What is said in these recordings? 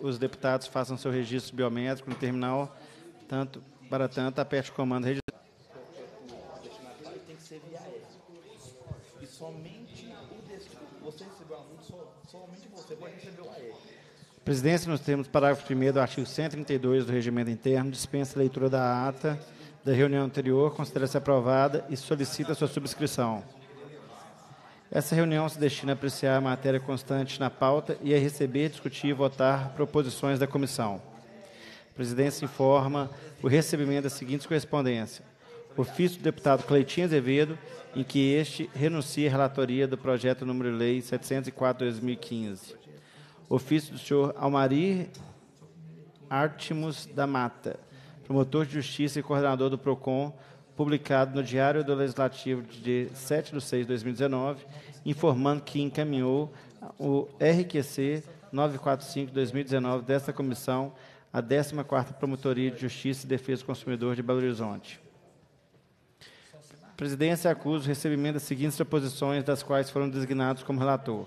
os deputados façam seu registro biométrico no terminal, tanto, para tanto, aperte o comando registrar. a Presidência, nos termos do parágrafo 1 do artigo 132 do Regimento Interno, dispensa a leitura da ata da reunião anterior, considera-se aprovada e solicita sua subscrição. Essa reunião se destina a apreciar a matéria constante na pauta e a receber, discutir e votar proposições da comissão. A presidência informa o recebimento das seguintes correspondências. Ofício do deputado Cleitinho Azevedo, em que este renuncia à relatoria do projeto número lei 704-2015. Ofício do senhor Almari Artimus da Mata, promotor de justiça e coordenador do PROCON, publicado no Diário do Legislativo de 7 de 6 de 2019, informando que encaminhou o RQC 945-2019 desta comissão à 14ª Promotoria de Justiça e Defesa do Consumidor de Belo Horizonte. presidência acusa o recebimento das seguintes proposições, das quais foram designados como relator.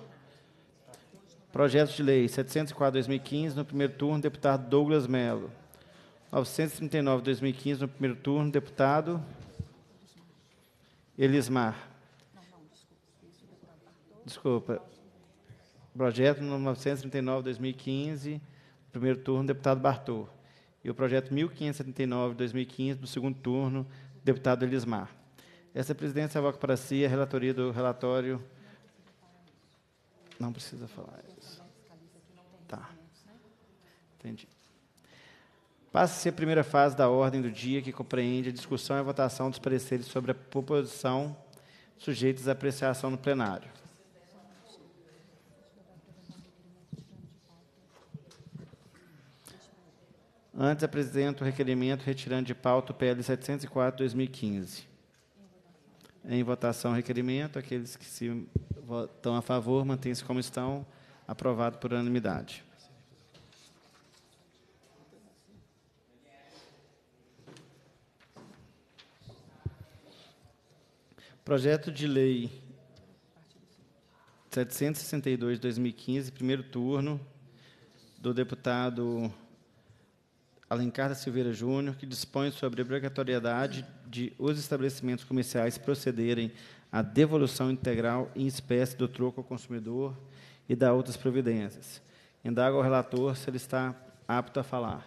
Projeto de Lei 704-2015, no primeiro turno, deputado Douglas Mello. 939-2015, no primeiro turno, deputado Elismar. Desculpa. Projeto 939-2015, primeiro turno, deputado Bartô. E o projeto 1579-2015, do segundo turno, deputado Elismar. Essa presidência avoca para si a relatoria do relatório. Não precisa falar isso. Tá. Entendi. Passa-se a primeira fase da ordem do dia, que compreende a discussão e a votação dos pareceres sobre a proposição sujeitos à apreciação no plenário. Antes, apresento o requerimento retirando de pauta o PL 704-2015. Em votação, requerimento. Aqueles que se votam a favor, mantêm-se como estão. Aprovado por unanimidade. Projeto de Lei 762 de 2015, primeiro turno, do deputado Alencar da Silveira Júnior, que dispõe sobre a obrigatoriedade de os estabelecimentos comerciais procederem à devolução integral em espécie do troco ao consumidor e da outras providências. Indaga ao relator se ele está apto a falar.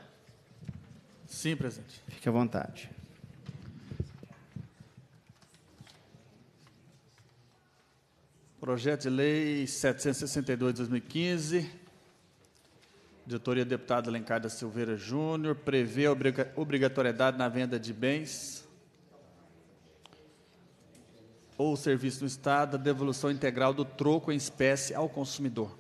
Sim, presidente. Fique à vontade. Projeto de Lei 762 de 2015, de do deputado Alencar da Silveira Júnior, prevê a obrigatoriedade na venda de bens ou serviço do Estado a devolução integral do troco em espécie ao consumidor.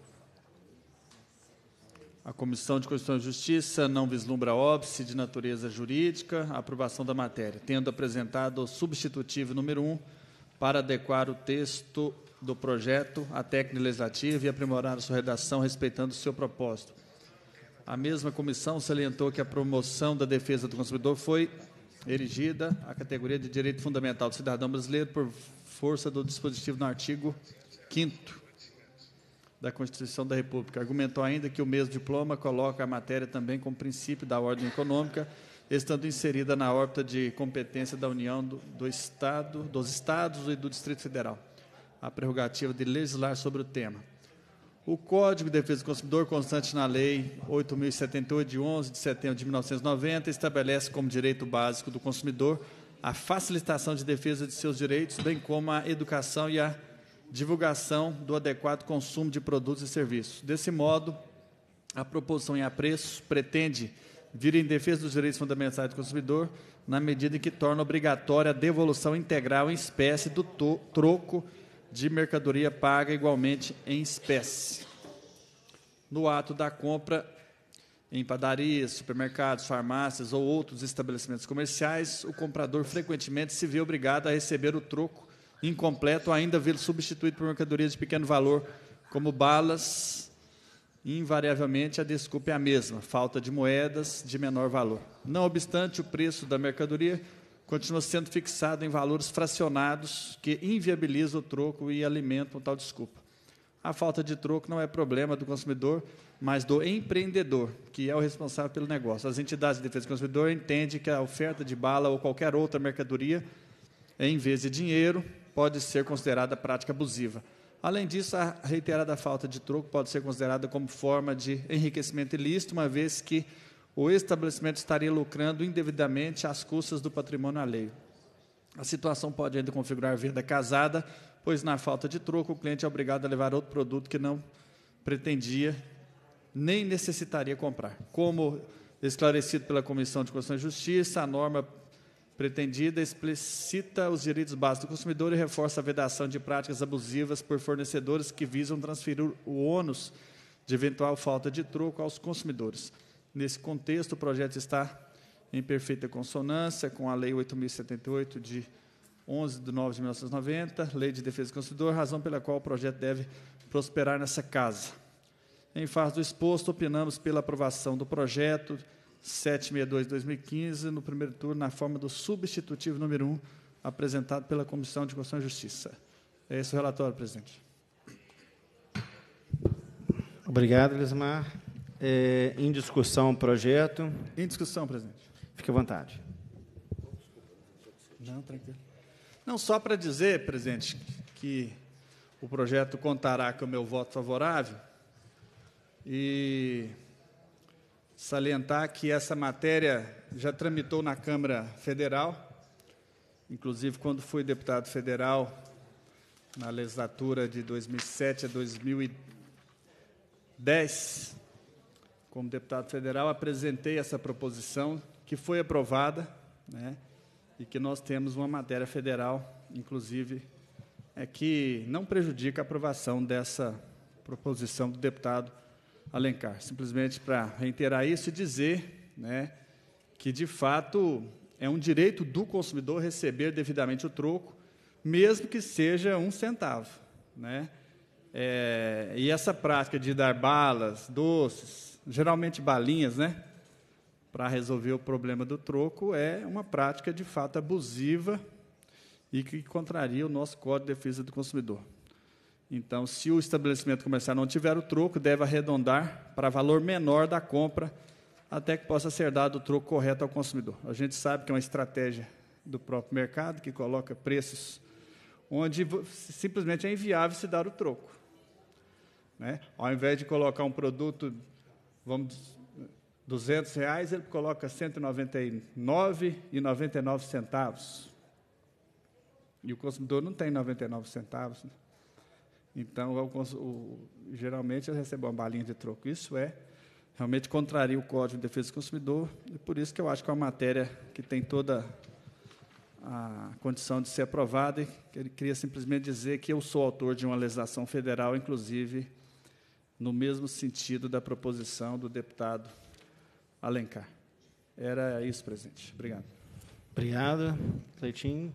A Comissão de Constituição e Justiça não vislumbra óbice de natureza jurídica a aprovação da matéria, tendo apresentado o substitutivo número 1 para adequar o texto do projeto à técnica legislativa e aprimorar a sua redação respeitando o seu propósito. A mesma comissão salientou que a promoção da defesa do consumidor foi erigida à categoria de direito fundamental do cidadão brasileiro por força do dispositivo no artigo 5 da Constituição da República. Argumentou ainda que o mesmo diploma coloca a matéria também como princípio da ordem econômica, estando inserida na órbita de competência da União, do, do Estado, dos Estados e do Distrito Federal a prerrogativa de legislar sobre o tema. O Código de Defesa do Consumidor, constante na Lei 8.078, de 11 de setembro de 1990, estabelece como direito básico do consumidor a facilitação de defesa de seus direitos, bem como a educação e a divulgação do adequado consumo de produtos e serviços. Desse modo, a proposição em apreço pretende vir em defesa dos direitos fundamentais do consumidor, na medida em que torna obrigatória a devolução integral em espécie do troco de mercadoria paga igualmente em espécie. No ato da compra, em padarias, supermercados, farmácias ou outros estabelecimentos comerciais, o comprador frequentemente se vê obrigado a receber o troco incompleto, ainda vê-lo substituído por mercadorias de pequeno valor, como balas, invariavelmente a desculpa é a mesma, falta de moedas de menor valor. Não obstante, o preço da mercadoria continua sendo fixado em valores fracionados que inviabilizam o troco e alimentam tal desculpa. A falta de troco não é problema do consumidor, mas do empreendedor, que é o responsável pelo negócio. As entidades de defesa do consumidor entendem que a oferta de bala ou qualquer outra mercadoria, em vez de dinheiro, pode ser considerada prática abusiva. Além disso, a reiterada falta de troco pode ser considerada como forma de enriquecimento ilícito, uma vez que o estabelecimento estaria lucrando indevidamente às custas do patrimônio alheio. A situação pode ainda configurar venda casada, pois, na falta de troco, o cliente é obrigado a levar outro produto que não pretendia nem necessitaria comprar. Como esclarecido pela Comissão de Constituição e Justiça, a norma pretendida explicita os direitos básicos do consumidor e reforça a vedação de práticas abusivas por fornecedores que visam transferir o ônus de eventual falta de troco aos consumidores. Nesse contexto, o projeto está em perfeita consonância com a Lei 8.078, de 11 de 9 de 1990, Lei de Defesa do Consumidor, razão pela qual o projeto deve prosperar nessa casa. Em face do exposto, opinamos pela aprovação do projeto 762-2015, no primeiro turno, na forma do substitutivo número 1, apresentado pela Comissão de Constituição e Justiça. É esse o relatório, presidente. Obrigado, Elismar é, em discussão o projeto. Em discussão, presidente. Fique à vontade. Não, tranquilo. Não, só para dizer, presidente, que o projeto contará com o meu voto favorável e salientar que essa matéria já tramitou na Câmara Federal, inclusive quando fui deputado federal na legislatura de 2007 a 2010, como deputado federal, apresentei essa proposição que foi aprovada, né, e que nós temos uma matéria federal, inclusive, é que não prejudica a aprovação dessa proposição do deputado Alencar. Simplesmente para reiterar isso e dizer né, que, de fato, é um direito do consumidor receber devidamente o troco, mesmo que seja um centavo. Né? É, e essa prática de dar balas, doces, geralmente balinhas, né? Para resolver o problema do troco, é uma prática de fato abusiva e que contraria o nosso Código de Defesa do Consumidor. Então, se o estabelecimento comercial não tiver o troco, deve arredondar para valor menor da compra, até que possa ser dado o troco correto ao consumidor. A gente sabe que é uma estratégia do próprio mercado, que coloca preços onde simplesmente é inviável se dar o troco. Né? Ao invés de colocar um produto vamos 200 reais, ele coloca 199,99 centavos. E o consumidor não tem 99 centavos. Né? Então, o, o, geralmente, ele recebe uma balinha de troco. Isso é realmente contraria o Código de Defesa do Consumidor, e por isso que eu acho que é uma matéria que tem toda a condição de ser aprovada, e ele queria simplesmente dizer que eu sou autor de uma legislação federal, inclusive, no mesmo sentido da proposição do deputado Alencar. Era isso, presidente. Obrigado. Obrigado, Cleitinho.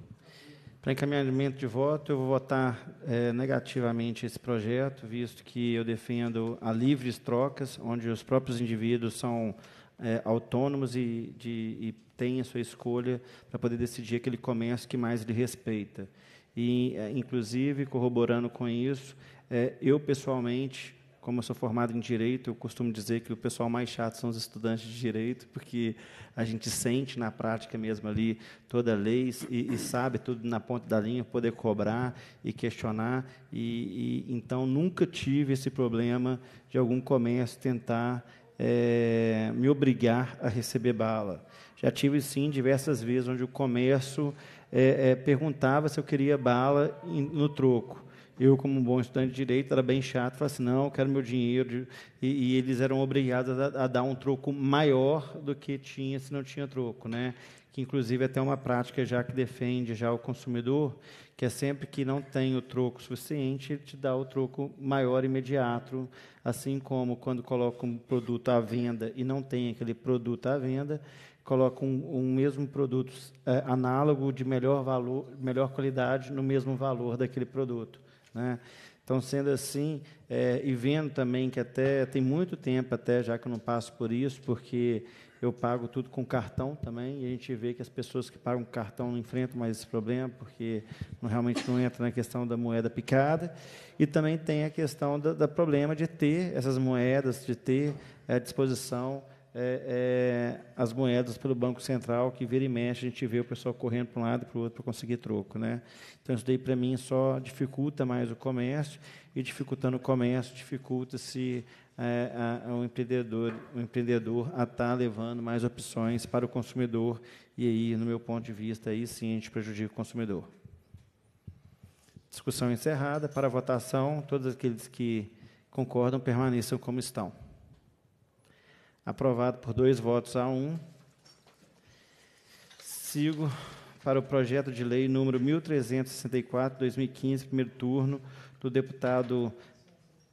Para encaminhamento de voto, eu vou votar é, negativamente esse projeto, visto que eu defendo a livres trocas, onde os próprios indivíduos são é, autônomos e, de, e têm a sua escolha para poder decidir aquele comércio que mais lhe respeita. E, eh, inclusive, corroborando com isso, é, eu pessoalmente como eu sou formado em direito, eu costumo dizer que o pessoal mais chato são os estudantes de direito, porque a gente sente na prática mesmo ali toda a lei e, e sabe tudo na ponta da linha, poder cobrar e questionar. E, e então nunca tive esse problema de algum comércio tentar é, me obrigar a receber bala. Já tive sim diversas vezes onde o comércio é, é, perguntava se eu queria bala no troco. Eu, como um bom estudante de direito, era bem chato, falava assim, não, eu quero meu dinheiro. E, e eles eram obrigados a, a, dar um troco maior do que tinha se não tinha troco. Né? Que, inclusive, é até uma prática já que defende já o consumidor, que é sempre que não tem o troco suficiente, ele te dá o troco maior imediato. Assim como quando coloca um produto à venda e não tem aquele produto à venda, coloca um, um mesmo produto é, análogo de melhor valor, melhor qualidade no mesmo valor daquele produto, né? Então, sendo assim, é, e vendo também que até tem muito tempo até já que eu não passo por isso, porque eu pago tudo com cartão também, e a gente vê que as pessoas que pagam cartão não enfrentam mais esse problema, porque não, realmente não entra na questão da moeda picada. E também tem a questão do problema de ter essas moedas, de ter à é, disposição é, é, as moedas pelo Banco Central, que vira e mexe, a gente vê o pessoal correndo para um lado e para o outro para conseguir troco. Né? Então, isso daí, para mim, só dificulta mais o comércio, e dificultando o comércio, dificulta-se é, o, empreendedor, o empreendedor a estar tá levando mais opções para o consumidor, e aí, no meu ponto de vista, aí sim a gente prejudica o consumidor. Discussão encerrada. Para votação, todos aqueles que concordam permaneçam como estão. Aprovado por dois votos a um. Sigo para o projeto de lei número 1364, 2015, primeiro turno, do deputado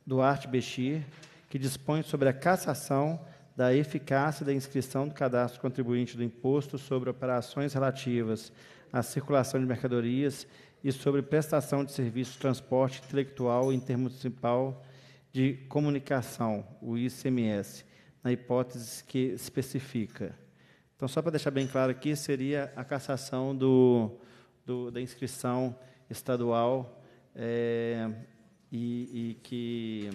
Duarte Bechir, que dispõe sobre a cassação da eficácia da inscrição do cadastro contribuinte do imposto sobre operações relativas à circulação de mercadorias e sobre prestação de serviços de transporte intelectual intermunicipal de comunicação, o ICMS, na hipótese que especifica. Então, só para deixar bem claro aqui, seria a cassação do, do da inscrição estadual é, e, e que,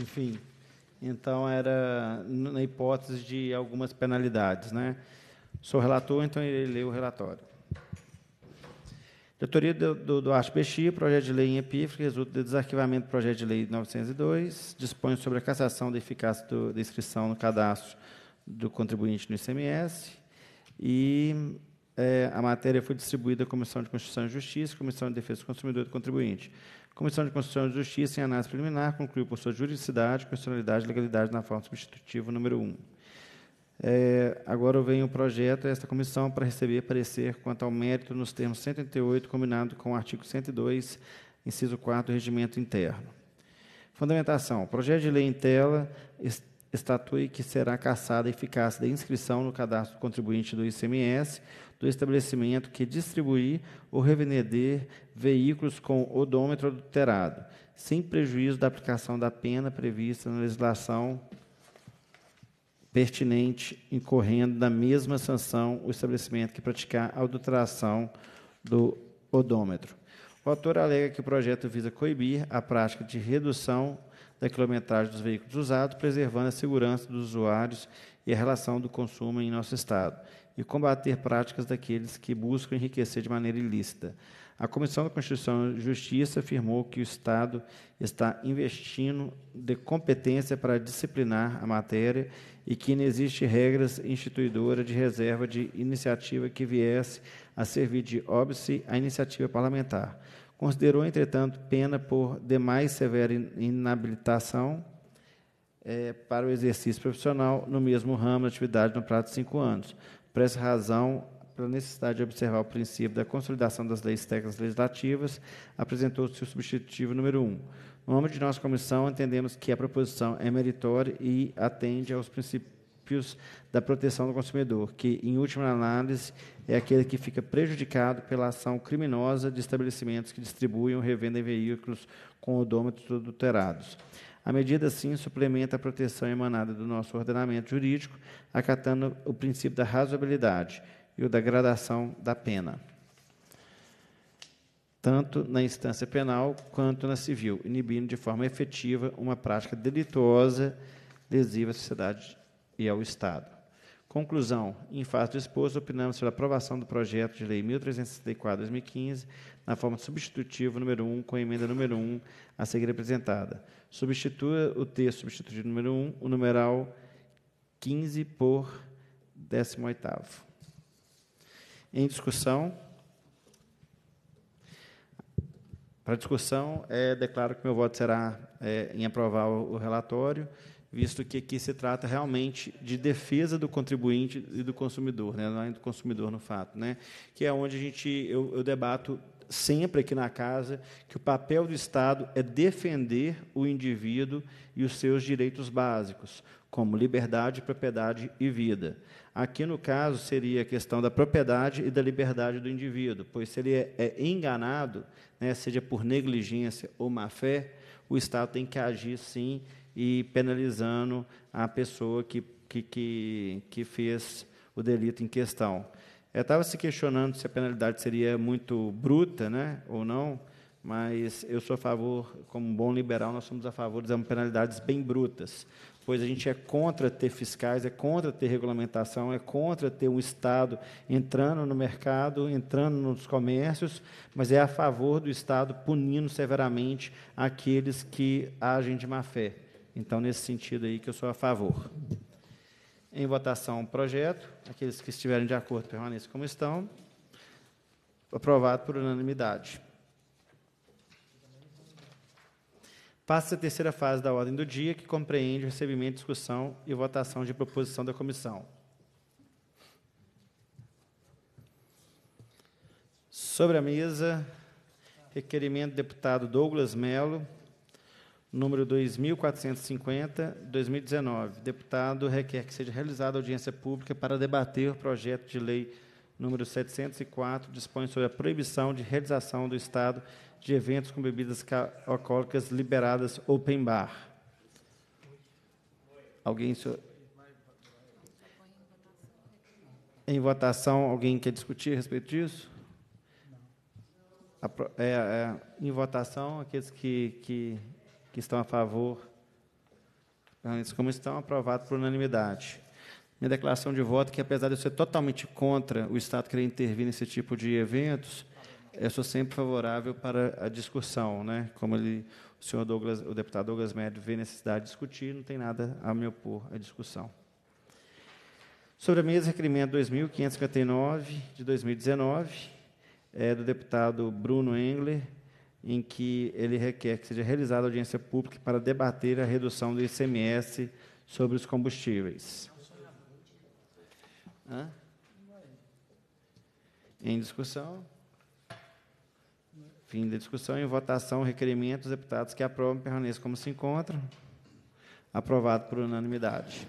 enfim, então era na hipótese de algumas penalidades, né? Sou relator, então irei ler o relatório. Doutoria do, do, do projeto de lei em epígrafe, resulta do desarquivamento do projeto de lei 902, dispõe sobre a cassação da eficácia do, da inscrição no cadastro do contribuinte no ICMS e é, a matéria foi distribuída à Comissão de Constituição e Justiça, Comissão de Defesa do Consumidor e do Contribuinte. A Comissão de Constituição e Justiça, em análise preliminar, concluiu por sua juridicidade, constitucionalidade e legalidade na forma substitutiva número 1. É, agora vem o projeto a esta comissão para receber parecer quanto ao mérito nos termos 108, combinado com o artigo 102, inciso 4 do Regimento Interno. Fundamentação. O projeto de lei em tela estatui que será cassada a eficácia da inscrição no cadastro do contribuinte do ICMS do estabelecimento que distribuir ou revender veículos com odômetro adulterado, sem prejuízo da aplicação da pena prevista na legislação pertinente, incorrendo da mesma sanção o estabelecimento que praticar a adulteração do odômetro. O autor alega que o projeto visa coibir a prática de redução da quilometragem dos veículos usados, preservando a segurança dos usuários e a relação do consumo em nosso Estado, e combater práticas daqueles que buscam enriquecer de maneira ilícita. A Comissão da Constituição e Justiça afirmou que o Estado está investindo de competência para disciplinar a matéria e que não existe regras instituidora de reserva de iniciativa que viesse a servir de óbice à iniciativa parlamentar. Considerou, entretanto, pena por demais severa inabilitação é, para o exercício profissional no mesmo ramo de atividade no prazo de cinco anos. Por essa razão, pela necessidade de observar o princípio da consolidação das leis técnicas legislativas, apresentou-se o substitutivo número 1. No nome de nossa comissão, entendemos que a proposição é meritória e atende aos princípios da proteção do consumidor, que, em última análise, é aquele que fica prejudicado pela ação criminosa de estabelecimentos que distribuem ou revendem veículos com odômetros adulterados. A medida, assim, suplementa a proteção emanada do nosso ordenamento jurídico, acatando o princípio da razoabilidade, e o da gradação da pena, tanto na instância penal quanto na civil, inibindo de forma efetiva uma prática delituosa lesiva à sociedade e ao Estado. Conclusão. Em face do exposto, opinamos pela aprovação do projeto de lei 1364-2015, na forma substitutiva número 1, com a emenda número 1 a seguir apresentada. Substitua o texto substitutivo número 1, o numeral 15 por 18º em discussão. Para discussão, é, declaro que meu voto será é, em aprovar o, o relatório, visto que aqui se trata realmente de defesa do contribuinte e do consumidor, né? não é do consumidor no fato, né? que é onde a gente, eu, eu debato sempre aqui na casa que o papel do Estado é defender o indivíduo e os seus direitos básicos, como liberdade, propriedade e vida. Aqui, no caso, seria a questão da propriedade e da liberdade do indivíduo, pois se ele é, é enganado, né, seja por negligência ou má-fé, o Estado tem que agir, sim, e penalizando a pessoa que, que, que, que fez o delito em questão. Eu estava se questionando se a penalidade seria muito bruta né, ou não, mas eu sou a favor, como bom liberal, nós somos a favor de penalidades bem brutas, pois a gente é contra ter fiscais, é contra ter regulamentação, é contra ter um Estado entrando no mercado, entrando nos comércios, mas é a favor do Estado punindo severamente aqueles que agem de má fé. Então, nesse sentido aí que eu sou a favor. Em votação, o projeto. Aqueles que estiverem de acordo permaneçam como estão. Aprovado por unanimidade. Passa a terceira fase da ordem do dia, que compreende o recebimento, discussão e votação de proposição da comissão. Sobre a mesa, requerimento do deputado Douglas Melo, número 2450, 2019. Deputado requer que seja realizada audiência pública para debater o projeto de lei número 704, dispõe sobre a proibição de realização do Estado de eventos com bebidas alcoólicas liberadas open bar. Alguém Em votação, alguém quer discutir a respeito disso? A, é, é, em votação, aqueles que, que que estão a favor. como estão, aprovado por unanimidade. Minha declaração de voto é que, apesar de eu ser totalmente contra o Estado querer intervir nesse tipo de eventos, eu sou sempre favorável para a discussão, né? Como ele, o senhor Douglas, o deputado Douglas Médio vê necessidade de discutir, não tem nada a me opor à discussão. Sobre a mesa, requerimento 2559 de 2019, é do deputado Bruno Engler, em que ele requer que seja realizada audiência pública para debater a redução do ICMS sobre os combustíveis. Hã? Em discussão? Fim da discussão. Em votação, o requerimento dos deputados que aprovam permaneçam como se encontram. Aprovado por unanimidade.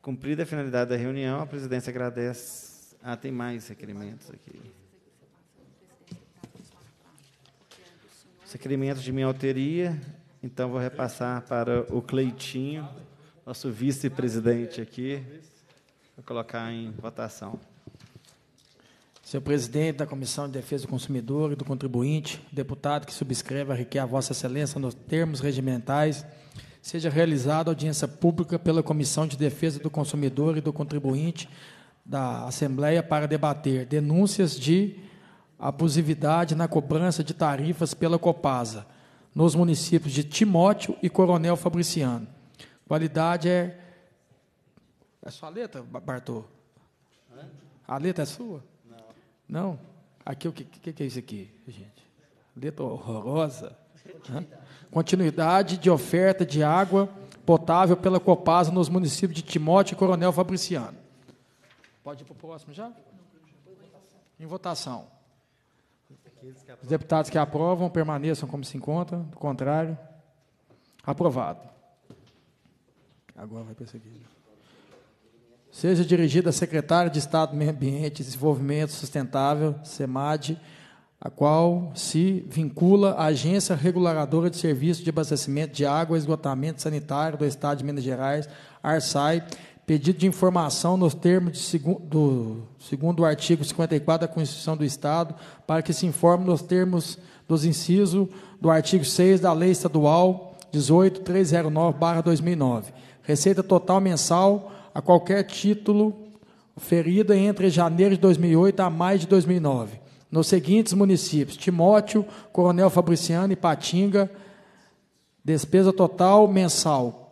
Cumprida a finalidade da reunião, a presidência agradece ah, tem mais requerimentos aqui. Os requerimentos de minha autoria, então vou repassar para o Cleitinho, nosso vice-presidente aqui. para colocar em votação. Senhor presidente da Comissão de Defesa do Consumidor e do Contribuinte, deputado que subscreve a requer a Vossa Excelência nos termos regimentais, seja realizada audiência pública pela Comissão de Defesa do Consumidor e do Contribuinte da Assembleia para debater denúncias de abusividade na cobrança de tarifas pela Copasa nos municípios de Timóteo e Coronel Fabriciano. Qualidade é. É sua letra, Bartô? A letra é sua? Não. Não? Aqui, o que, que, que é isso aqui, gente? Letra horrorosa. Continuidade. Continuidade de oferta de água potável pela Copasa nos municípios de Timóteo e Coronel Fabriciano. Pode ir para o próximo já? Em votação. Os deputados que aprovam permaneçam como se encontra. do contrário, aprovado. Agora vai perseguir. Seja dirigida à secretária de Estado do Meio Ambiente e Desenvolvimento Sustentável, SEMAD, a qual se vincula à Agência Reguladora de Serviços de Abastecimento de Água e Esgotamento Sanitário do Estado de Minas Gerais, ARSAI, pedido de informação nos termos de segu do segundo artigo 54 da Constituição do Estado, para que se informe nos termos dos incisos do artigo 6 da Lei Estadual 18309/2009. Receita total mensal a qualquer título ferida entre janeiro de 2008 a maio de 2009, nos seguintes municípios: Timóteo, Coronel Fabriciano e Patinga. Despesa total mensal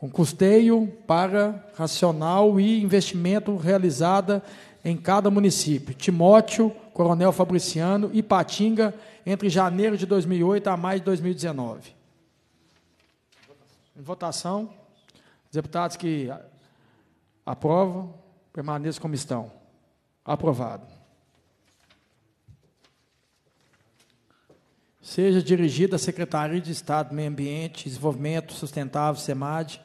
com custeio para racional e investimento realizada em cada município. Timóteo, Coronel Fabriciano e Patinga, entre janeiro de 2008 a maio de 2019. Em votação, deputados que aprovam, permaneçam como estão. Aprovado. Seja dirigida à Secretaria de Estado Meio Ambiente e Desenvolvimento Sustentável, SEMAD,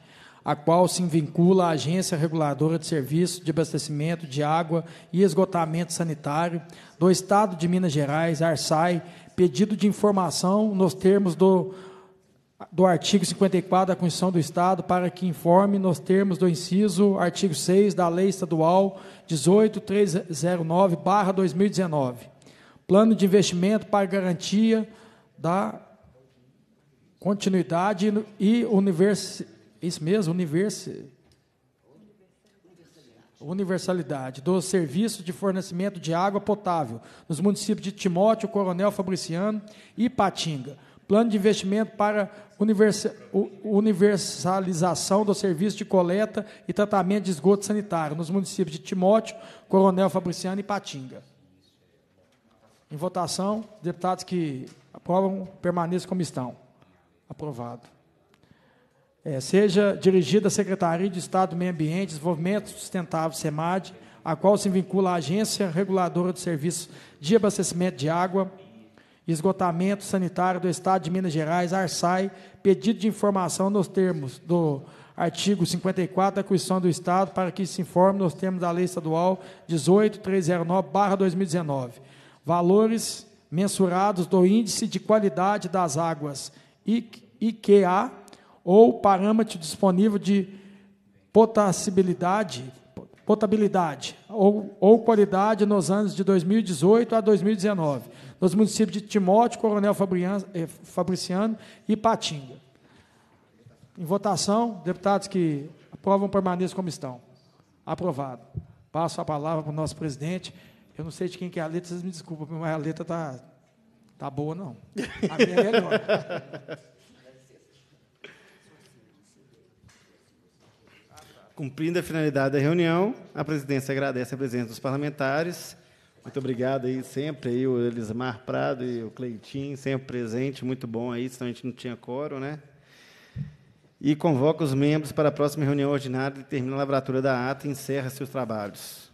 a qual se vincula a Agência Reguladora de Serviços de Abastecimento de Água e Esgotamento Sanitário do Estado de Minas Gerais, ARSAI, pedido de informação nos termos do, do artigo 54 da Constituição do Estado para que informe nos termos do inciso artigo 6 da Lei Estadual 18309/2019. Plano de investimento para garantia da continuidade e universidade isso mesmo, universo. Universalidade do serviço de fornecimento de água potável nos municípios de Timóteo, Coronel Fabriciano e Patinga. Plano de investimento para universalização do serviço de coleta e tratamento de esgoto sanitário nos municípios de Timóteo, Coronel Fabriciano e Patinga. Em votação, deputados que aprovam permaneçam como estão. Aprovado é, seja dirigida à Secretaria de Estado do Meio Ambiente, Desenvolvimento Sustentável, SEMAD, a qual se vincula a Agência Reguladora de Serviços de Abastecimento de Água e Esgotamento Sanitário do Estado de Minas Gerais, ARSAI, pedido de informação nos termos do artigo 54 da Constituição do Estado, para que se informe nos termos da Lei Estadual 18309-2019. Valores mensurados do Índice de Qualidade das Águas, IQA, ou parâmetro disponível de potabilidade, potabilidade ou, ou qualidade nos anos de 2018 a 2019, nos municípios de Timóteo, Coronel eh, Fabriciano e Patinga. Em votação, deputados que aprovam permaneçam como estão. Aprovado. Passo a palavra para o nosso presidente. Eu não sei de quem que é a letra, vocês me desculpem, mas a letra está tá boa, não. A minha é melhor. Cumprindo a finalidade da reunião, a presidência agradece a presença dos parlamentares. Muito obrigado aí sempre, aí, o Elismar Prado e o Cleitinho, sempre presente, muito bom aí, senão a gente não tinha coro, né? E convoca os membros para a próxima reunião ordinária e termina a lavratura da ata e encerra seus trabalhos.